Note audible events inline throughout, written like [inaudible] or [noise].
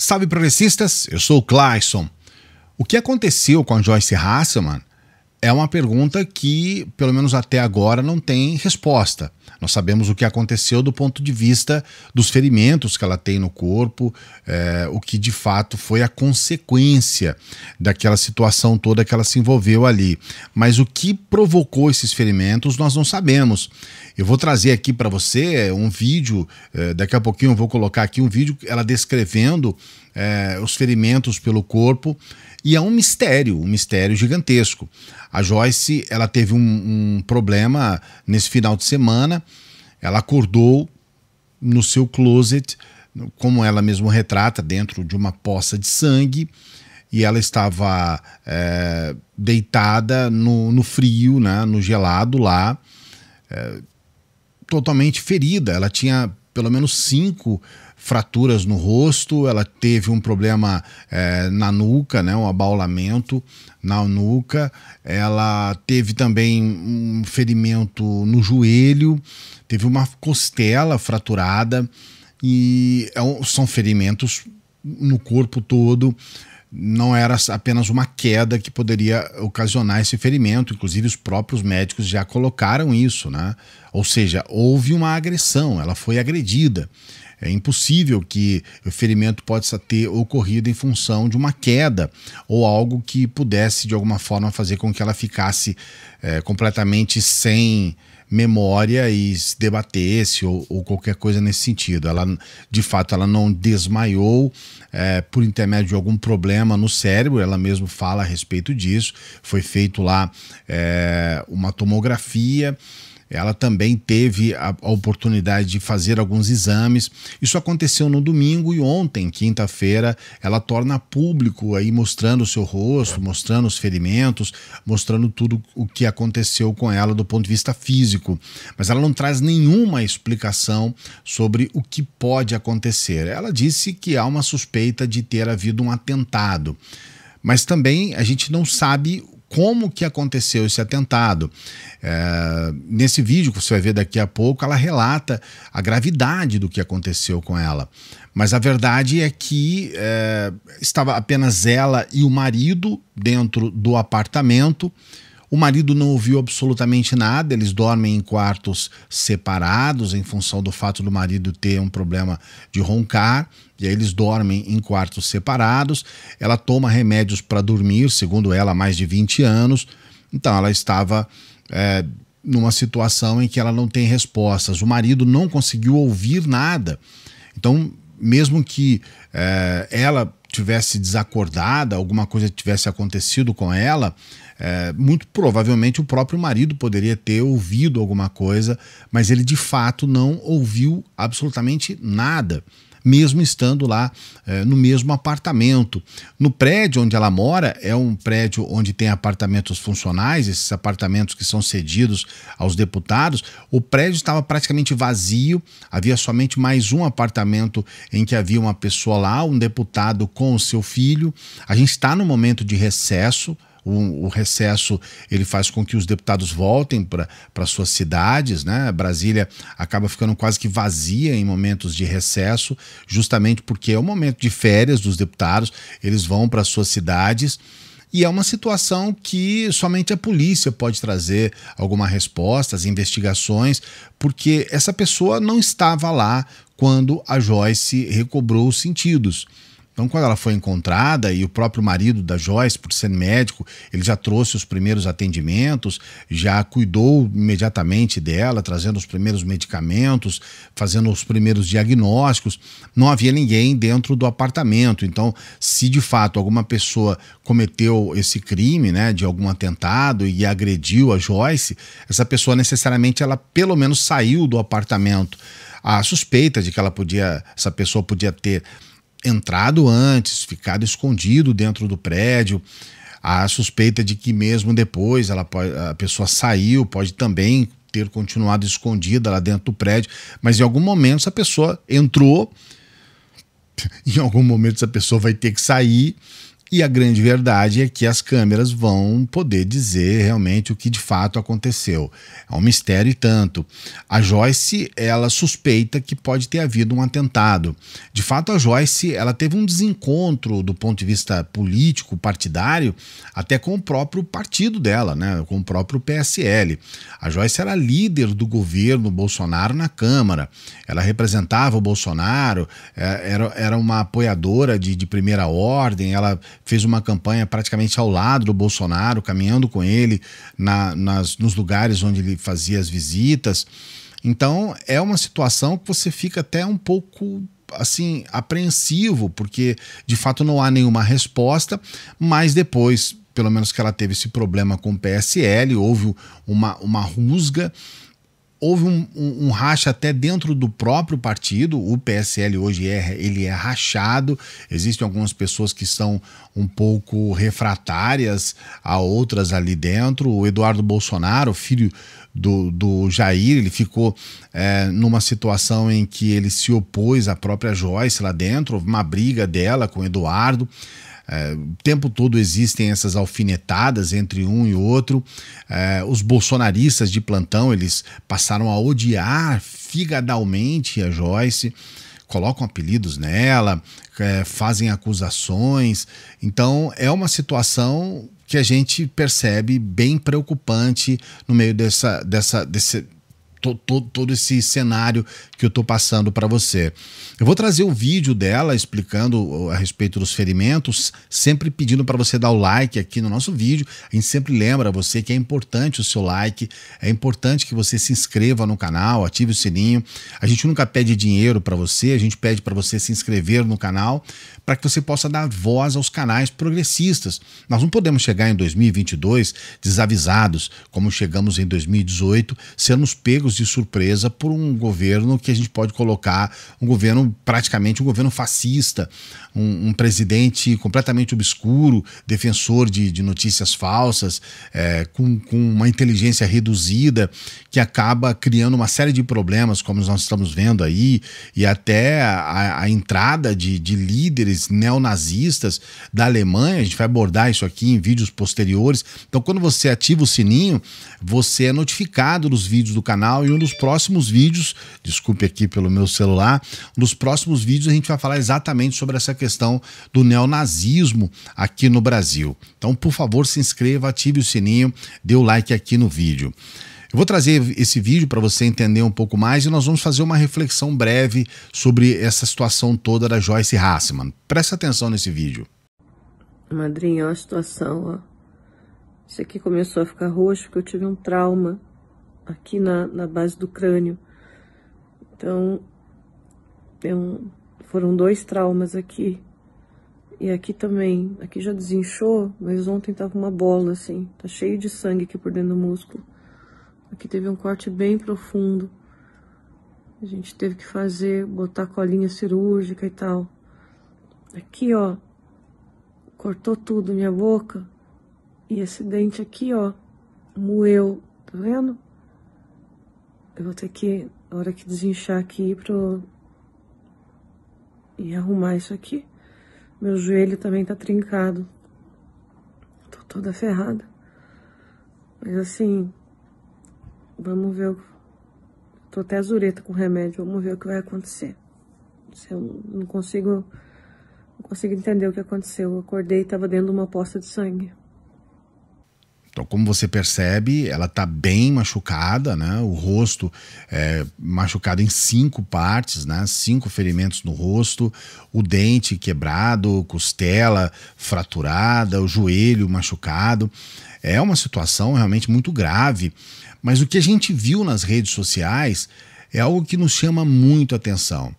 Salve progressistas, eu sou o Clayson. O que aconteceu com a Joyce Hasselman é uma pergunta que, pelo menos até agora, não tem resposta. Nós sabemos o que aconteceu do ponto de vista dos ferimentos que ela tem no corpo, é, o que de fato foi a consequência daquela situação toda que ela se envolveu ali. Mas o que provocou esses ferimentos nós não sabemos. Eu vou trazer aqui para você eh, um vídeo, é, daqui a pouquinho eu vou colocar aqui um vídeo ela descrevendo é, os ferimentos pelo corpo e é um mistério, um mistério gigantesco. A Joyce, ela teve um, um problema nesse final de semana. Ela acordou no seu closet, como ela mesma retrata, dentro de uma poça de sangue e ela estava é, deitada no, no, frio, né, no gelado lá, é, totalmente ferida. Ela tinha pelo menos cinco fraturas no rosto, ela teve um problema é, na nuca, né, um abaulamento na nuca, ela teve também um ferimento no joelho, teve uma costela fraturada e é são ferimentos no corpo todo não era apenas uma queda que poderia ocasionar esse ferimento, inclusive os próprios médicos já colocaram isso, né? Ou seja, houve uma agressão, ela foi agredida. É impossível que o ferimento possa ter ocorrido em função de uma queda ou algo que pudesse de alguma forma fazer com que ela ficasse é, completamente sem memória e se debatesse ou, ou qualquer coisa nesse sentido. Ela, de fato, ela não desmaiou é, por intermédio de algum problema no cérebro, ela mesmo fala a respeito disso. Foi feito lá é, uma tomografia ela também teve a, a oportunidade de fazer alguns exames. Isso aconteceu no domingo e ontem, quinta-feira, ela torna público aí mostrando o seu rosto, mostrando os ferimentos, mostrando tudo o que aconteceu com ela do ponto de vista físico. Mas ela não traz nenhuma explicação sobre o que pode acontecer. Ela disse que há uma suspeita de ter havido um atentado. Mas também a gente não sabe como que aconteceu esse atentado. É, nesse vídeo que você vai ver daqui a pouco, ela relata a gravidade do que aconteceu com ela. Mas a verdade é que é, estava apenas ela e o marido dentro do apartamento. O marido não ouviu absolutamente nada, eles dormem em quartos separados, em função do fato do marido ter um problema de roncar, e aí eles dormem em quartos separados. Ela toma remédios para dormir, segundo ela, há mais de 20 anos, então ela estava. É, numa situação em que ela não tem respostas, o marido não conseguiu ouvir nada. Então, mesmo que é, ela tivesse desacordada, alguma coisa tivesse acontecido com ela, é, muito provavelmente o próprio marido poderia ter ouvido alguma coisa, mas ele de fato não ouviu absolutamente nada mesmo estando lá é, no mesmo apartamento. No prédio onde ela mora, é um prédio onde tem apartamentos funcionais, esses apartamentos que são cedidos aos deputados. O prédio estava praticamente vazio, havia somente mais um apartamento em que havia uma pessoa lá, um deputado com o seu filho. A gente está no momento de recesso, o, o recesso ele faz com que os deputados voltem para suas cidades, né? Brasília acaba ficando quase que vazia em momentos de recesso, justamente porque é o momento de férias dos deputados, eles vão para suas cidades. E é uma situação que somente a polícia pode trazer alguma resposta, as investigações, porque essa pessoa não estava lá quando a Joyce recobrou os sentidos. Então, quando ela foi encontrada e o próprio marido da Joyce, por ser médico, ele já trouxe os primeiros atendimentos, já cuidou imediatamente dela, trazendo os primeiros medicamentos, fazendo os primeiros diagnósticos. Não havia ninguém dentro do apartamento. Então, se de fato alguma pessoa cometeu esse crime, né, de algum atentado e agrediu a Joyce, essa pessoa necessariamente ela pelo menos saiu do apartamento a suspeita de que ela podia, essa pessoa podia ter entrado antes, ficado escondido dentro do prédio. A suspeita de que mesmo depois ela pode, a pessoa saiu pode também ter continuado escondida lá dentro do prédio, mas em algum momento essa pessoa entrou, [laughs] em algum momento essa pessoa vai ter que sair e a grande verdade é que as câmeras vão poder dizer realmente o que de fato aconteceu. É um mistério e tanto. A Joyce, ela suspeita que pode ter havido um atentado. De fato, a Joyce, ela teve um desencontro do ponto de vista político, partidário, até com o próprio partido dela, né, com o próprio PSL. A Joyce era líder do governo Bolsonaro na Câmara. Ela representava o Bolsonaro, é, era, era uma apoiadora de, de primeira ordem, ela fez uma campanha praticamente ao lado do Bolsonaro, caminhando com ele na, nas, nos lugares onde ele fazia as visitas. Então é uma situação que você fica até um pouco assim apreensivo, porque de fato não há nenhuma resposta, mas depois, pelo menos que ela teve esse problema com o PSL, houve uma, uma rusga houve um, um, um, racha até dentro do próprio partido. O PSL hoje é, ele é rachado. Existem algumas pessoas que são um pouco refratárias a outras ali dentro. O Eduardo Bolsonaro, filho do, do Jair, ele ficou é, numa situação em que ele se opôs à própria Joyce lá dentro. Houve uma briga dela com o Eduardo. É, o tempo todo existem essas alfinetadas entre um e outro. É, os bolsonaristas de plantão eles passaram a odiar figadalmente a Joyce colocam apelidos nela, é, fazem acusações. Então é uma situação que a gente percebe bem preocupante no meio dessa, dessa, desse, todo esse cenário que eu estou passando para você. Eu vou trazer o vídeo dela explicando uh, a respeito dos ferimentos, sempre pedindo para você dar o like aqui no nosso vídeo. A gente sempre lembra você que é importante o seu like, é importante que você se inscreva no canal, ative o sininho. A gente nunca pede dinheiro para você, a gente pede para você se inscrever no canal para que você possa dar voz aos canais progressistas. Nós não podemos chegar em 2022 desavisados, como chegamos em 2018, sermos pegos pegos de surpresa por um governo que a gente pode colocar um governo praticamente um governo fascista, um, um presidente completamente obscuro, defensor de, de notícias falsas, é, com, com uma inteligência reduzida que acaba criando uma série de problemas, como nós estamos vendo aí, e até a, a entrada de, de líderes neonazistas da Alemanha. A gente vai abordar isso aqui em vídeos posteriores. Então, quando você ativa o sininho, você é notificado dos vídeos do canal canal e um dos próximos vídeos, desculpe aqui pelo meu celular, um dos próximos vídeos a gente vai falar exatamente sobre essa questão do neonazismo aqui no Brasil. Então, por favor, se inscreva, ative o sininho, dê o like aqui no vídeo. Eu vou trazer esse vídeo para você entender um pouco mais e nós vamos fazer uma reflexão breve sobre essa situação toda da Joyce Hassman. Presta atenção nesse vídeo. Madrinha, olha a situação, ó. Isso aqui começou a ficar roxo porque eu tive um trauma aqui na, na base do crânio. Então, é um, foram dois traumas aqui. E aqui também, aqui já desinchou, mas ontem tava uma bola, assim, tá cheio de sangue aqui por dentro do músculo. Aqui teve um corte bem profundo. A gente teve que fazer, botar colinha cirúrgica e tal. Aqui, ó, cortou tudo minha boca. E esse dente aqui, ó, moeu, tá vendo? Eu vou ter que, na hora que desinchar aqui, pro... e arrumar isso aqui. Meu joelho também tá trincado. Tô toda ferrada. Mas assim, vamos ver. Tô até azureta com remédio, vamos ver o que vai acontecer. Se eu não consigo, não consigo entender o que aconteceu. Eu acordei e tava dentro de uma poça de sangue. Então, como você percebe, ela está bem machucada, né? O rosto é machucado em cinco partes, né? Cinco ferimentos no rosto, o dente quebrado, costela fraturada, o joelho machucado. É uma situação realmente muito grave. Mas o que a gente viu nas redes sociais é algo que nos chama muito atenção.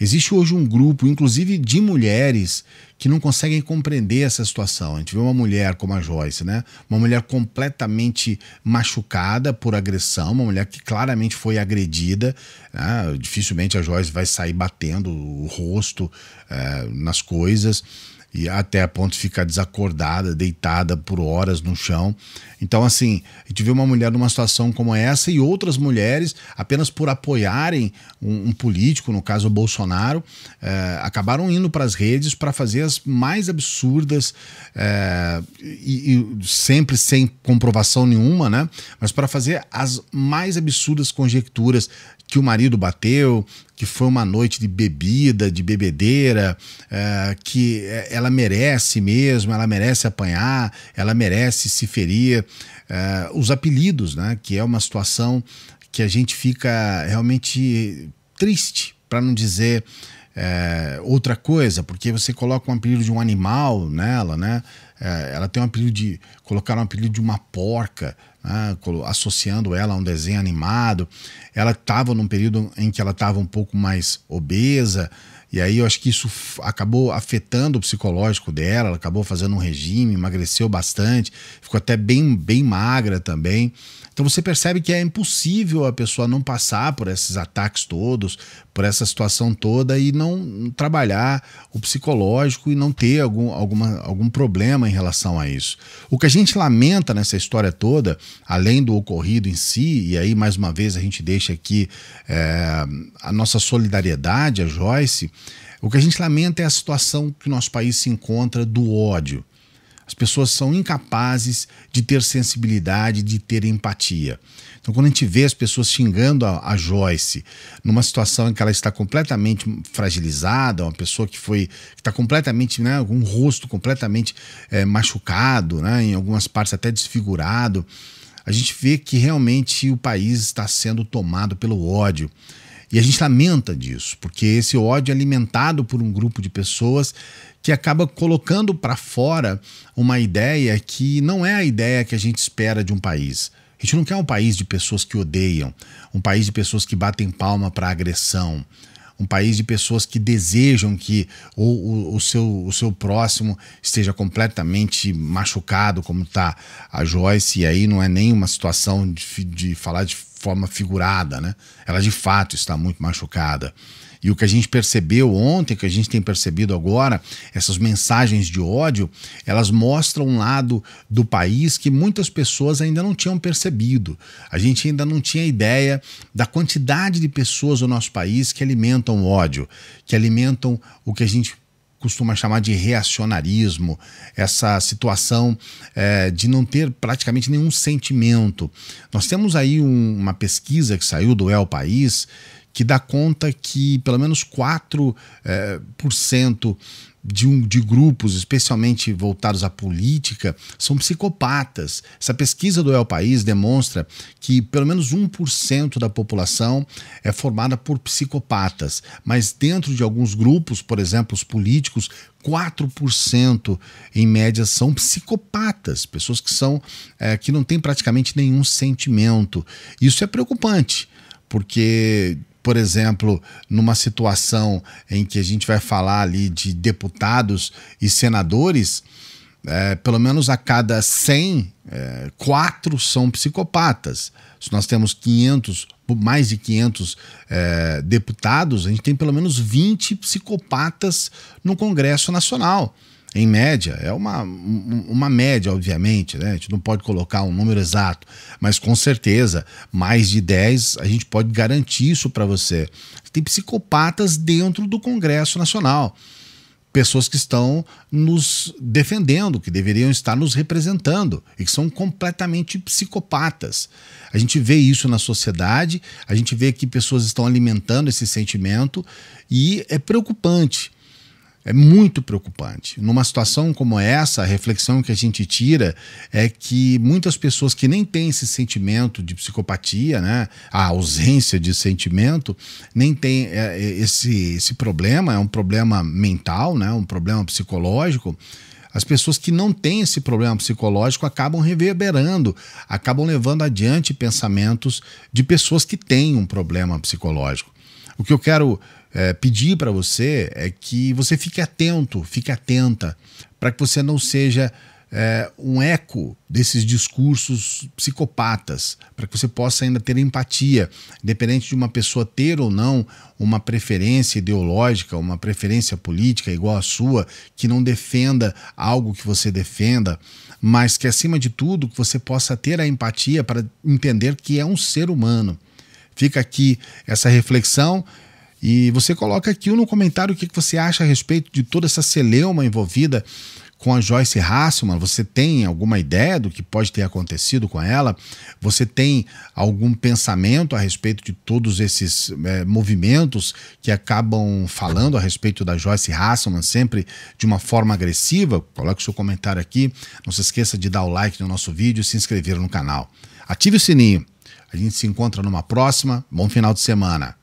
Existe hoje um grupo, inclusive de mulheres, que não conseguem compreender essa situação. A gente vê uma mulher como a Joyce, né? Uma mulher completamente machucada por agressão, uma mulher que claramente foi agredida. Né? Dificilmente a Joyce vai sair batendo o rosto é, nas coisas e até a ponto de ficar desacordada, deitada por horas no chão. Então, assim, a gente vê uma mulher numa situação como essa e outras mulheres, apenas por apoiarem um, um político, no caso o Bolsonaro, eh, acabaram indo para as redes para fazer as mais absurdas eh, e, e, sempre sem comprovação nenhuma, né? Mas para fazer as mais absurdas conjecturas que o marido bateu, que foi uma noite de bebida, de bebedeira, é, que é, ela merece mesmo, ela merece apanhar, ela merece se ferir. É, os apelidos, né? Que é uma situação que a gente fica realmente triste, para não dizer é, outra coisa, porque você coloca um apelido de um animal nela, né? É, ela tem um apelido de. Colocaram um apelido de uma porca, né, associando ela a um desenho animado. Ela estava num período em que ela estava um pouco mais obesa. E aí eu acho que isso acabou afetando o psicológico dela, ela acabou fazendo um regime, emagreceu bastante, ficou até bem, bem magra também. Então você percebe que é impossível a pessoa não passar por esses ataques todos, por essa situação toda e não trabalhar o psicológico e não ter algum, alguma, algum problema em relação a isso. O que a gente lamenta nessa história toda, além do ocorrido em si, e aí mais uma vez a gente deixa aqui é, a nossa solidariedade a Joyce, o que a gente lamenta é a situação que nosso país se encontra do ódio. As pessoas são incapazes de ter sensibilidade, de ter empatia. Então, quando a gente vê as pessoas xingando a, a Joyce numa situação em que ela está completamente fragilizada, uma pessoa que foi que está completamente, né, um rosto completamente é, machucado, né, em algumas partes até desfigurado, a gente vê que realmente o país está sendo tomado pelo ódio. E a gente lamenta disso, porque esse ódio é alimentado por um grupo de pessoas que acaba colocando para fora uma ideia que não é a ideia que a gente espera de um país. A gente não quer um país de pessoas que odeiam, um país de pessoas que batem palma para agressão, um país de pessoas que desejam que o, o, o, seu, o seu próximo esteja completamente machucado, como está a Joyce, e aí não é nenhuma situação de, de falar de forma figurada, né? Ela de fato está muito machucada. E o que a gente percebeu ontem, que a gente tem percebido agora, essas mensagens de ódio, elas mostram um lado do país que muitas pessoas ainda não tinham percebido. A gente ainda não tinha ideia da quantidade de pessoas no nosso país que alimentam ódio, que alimentam o que a gente costuma chamar de reacionarismo, essa situação é, de não ter praticamente nenhum sentimento. Nós temos aí um, uma pesquisa que saiu do El País que dá conta que pelo menos 4% é, eh, por cento de, um, de grupos, especialmente voltados à política, são psicopatas. Essa pesquisa do El País demonstra que pelo menos 1% da população é formada por psicopatas, mas dentro de alguns grupos, por exemplo, os políticos, 4% em média são psicopatas, pessoas que são é, que não têm praticamente nenhum sentimento. Isso é preocupante porque por exemplo, numa situação em que a gente vai falar ali de deputados e senadores, é, pelo menos a cada 100, é, quatro são psicopatas. Se nós temos 500, mais de 500 é, deputados, a gente tem pelo menos 20 psicopatas no Congresso Nacional em média, é uma, uma média, obviamente, né? A gente não pode colocar um número exato, mas com certeza, mais de 10, a gente pode garantir isso para você. Tem psicopatas dentro do Congresso Nacional. Pessoas que estão nos defendendo, que deveriam estar nos representando e que são completamente psicopatas. A gente vê isso na sociedade, a gente vê que pessoas estão alimentando esse sentimento e é preocupante é muito preocupante. Numa situação como essa, a reflexão que a gente tira é que muitas pessoas que nem têm esse sentimento de psicopatia, né, a ausência de sentimento, nem tem é, é, esse, esse problema, é um problema mental, né, um problema psicológico. As pessoas que não têm esse problema psicológico acabam reverberando, acabam levando adiante pensamentos de pessoas que têm um problema psicológico. O que eu quero é, pedir para você é que você fique atento, fique atenta, para que você não seja é, um eco desses discursos psicopatas, para que você possa ainda ter empatia, independente de uma pessoa ter ou não uma preferência ideológica, uma preferência política igual à sua, que não defenda algo que você defenda, mas que acima de tudo que você possa ter a empatia para entender que é um ser humano Fica aqui essa reflexão. E você coloca aqui no comentário o que você acha a respeito de toda essa celeuma envolvida com a Joyce Hasselman? Você tem alguma ideia do que pode ter acontecido com ela? Você tem algum pensamento a respeito de todos esses é, movimentos que acabam falando a respeito da Joyce Hasselman sempre de uma forma agressiva? Coloque seu comentário aqui. Não se esqueça de dar o like no nosso vídeo e se inscrever no canal. Ative o sininho. A gente se encontra numa próxima. Bom final de semana.